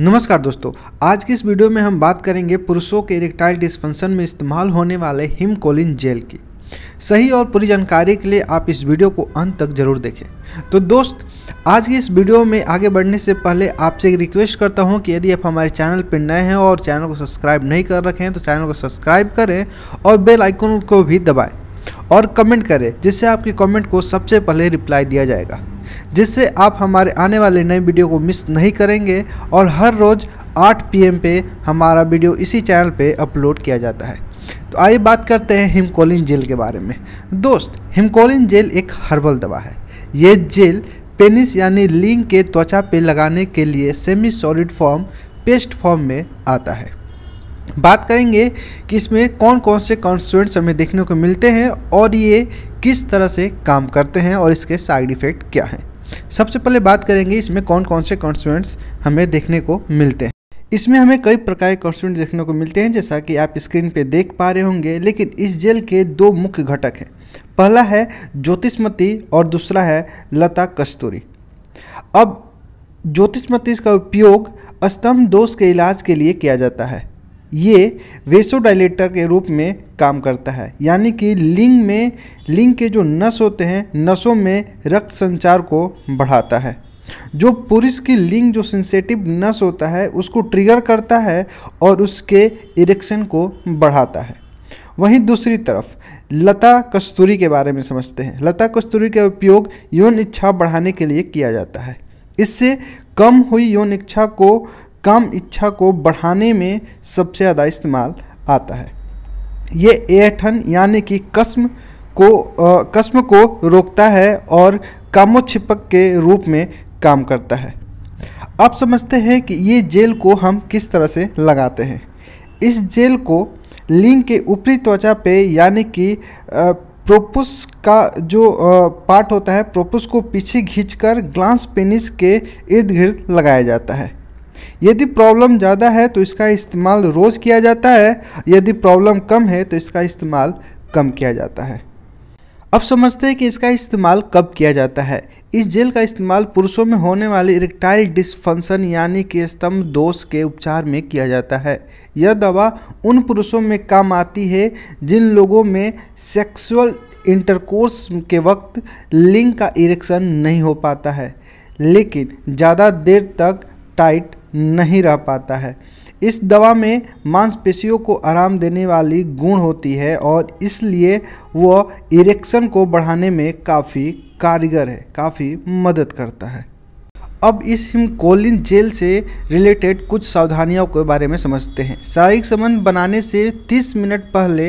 नमस्कार दोस्तों आज की इस वीडियो में हम बात करेंगे पुरुषों के इरेक्टाइल डिस्फंक्शन में इस्तेमाल होने वाले हिमकोलिन जेल की सही और पूरी जानकारी के लिए आप इस वीडियो को अंत तक जरूर देखें तो दोस्त आज की इस वीडियो में आगे बढ़ने से पहले आपसे एक रिक्वेस्ट करता हूं कि यदि आप हमारे चैनल पर नए हैं और चैनल को सब्सक्राइब नहीं कर रखे हैं तो चैनल को सब्सक्राइब करें और बेल आइकन को भी दबाएँ और कमेंट करें जिससे आपके कमेंट को सबसे पहले रिप्लाई दिया जाएगा जिससे आप हमारे आने वाले नए वीडियो को मिस नहीं करेंगे और हर रोज़ 8 पीएम पे हमारा वीडियो इसी चैनल पे अपलोड किया जाता है तो आइए बात करते हैं हिमकोलिन जेल के बारे में दोस्त हिमकोलिन जेल एक हर्बल दवा है ये जेल पेनिस यानी लिंग के त्वचा पे लगाने के लिए semi solid form paste form में आता है बात करेंगे कि इसमें कौन कौन से कॉन्स्टेंट्स हमें देखने को मिलते हैं और ये किस तरह से काम करते हैं और इसके साइड इफ़ेक्ट क्या हैं सबसे पहले बात करेंगे इसमें कौन कौन से कॉन्स्टिट्यूंट्स हमें देखने को मिलते हैं इसमें हमें कई प्रकार के कॉन्स्टिट्यूंट देखने को मिलते हैं जैसा कि आप स्क्रीन पे देख पा रहे होंगे लेकिन इस जेल के दो मुख्य घटक हैं पहला है ज्योतिषमती और दूसरा है लता कस्तूरी अब ज्योतिषमती का उपयोग स्तंभ दोष के इलाज के लिए किया जाता है ये वेसोडाइलेटर के रूप में काम करता है यानी कि लिंग में लिंग के जो नस होते हैं नसों में रक्त संचार को बढ़ाता है जो पुरुष की लिंग जो सेंसेटिव नस होता है उसको ट्रिगर करता है और उसके इरेक्शन को बढ़ाता है वहीं दूसरी तरफ लता कस्तूरी के बारे में समझते हैं लता कस्तूरी का उपयोग यौन इच्छा बढ़ाने के लिए किया जाता है इससे कम हुई यौन इच्छा को काम इच्छा को बढ़ाने में सबसे ज़्यादा इस्तेमाल आता है ये एठन यानी कि कस्म को आ, कस्म को रोकता है और कामोक्षिपक के रूप में काम करता है आप समझते हैं कि ये जेल को हम किस तरह से लगाते हैं इस जेल को लिंग के ऊपरी त्वचा पे यानी कि प्रोपुस का जो पार्ट होता है प्रोपुस को पीछे खींचकर ग्लांस पेनिस के इर्द गिर्द लगाया जाता है यदि प्रॉब्लम ज़्यादा है तो इसका इस्तेमाल रोज़ किया जाता है यदि प्रॉब्लम कम है तो इसका इस्तेमाल कम किया जाता है अब समझते हैं कि इसका इस्तेमाल कब किया जाता है इस जेल का इस्तेमाल पुरुषों में होने वाले इरेक्टाइल डिसफंक्शन यानी कि स्तंभ दोष के उपचार में किया जाता है यह दवा उन पुरुषों में काम आती है जिन लोगों में सेक्सुअल इंटरकोर्स के वक्त लिंग का इरेक्शन नहीं हो पाता है लेकिन ज़्यादा देर तक टाइट नहीं रह पाता है इस दवा में मांसपेशियों को आराम देने वाली गुण होती है और इसलिए वह इरेक्शन को बढ़ाने में काफ़ी कारगर है काफ़ी मदद करता है अब इस हिमकोलिन जेल से रिलेटेड कुछ सावधानियों के बारे में समझते हैं शारीरिक संबंध बनाने से 30 मिनट पहले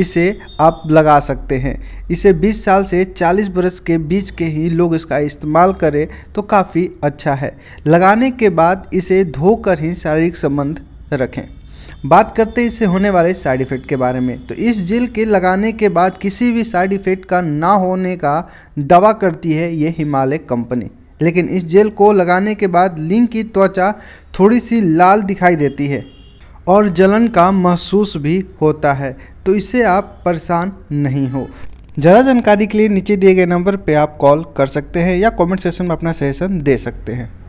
इसे आप लगा सकते हैं इसे 20 साल से 40 बरस के बीच के ही लोग इसका इस्तेमाल करें तो काफ़ी अच्छा है लगाने के बाद इसे धोकर ही शारीरिक संबंध रखें बात करते हैं इससे होने वाले साइड इफ़ेक्ट के बारे में तो इस जेल के लगाने के बाद किसी भी साइड इफ़ेक्ट का ना होने का दावा करती है ये हिमालय कंपनी लेकिन इस जेल को लगाने के बाद लिंग की त्वचा थोड़ी सी लाल दिखाई देती है और जलन का महसूस भी होता है तो इससे आप परेशान नहीं हो ज़्यादा जानकारी के लिए नीचे दिए गए नंबर पर आप कॉल कर सकते हैं या कमेंट सेशन में अपना सजेशन दे सकते हैं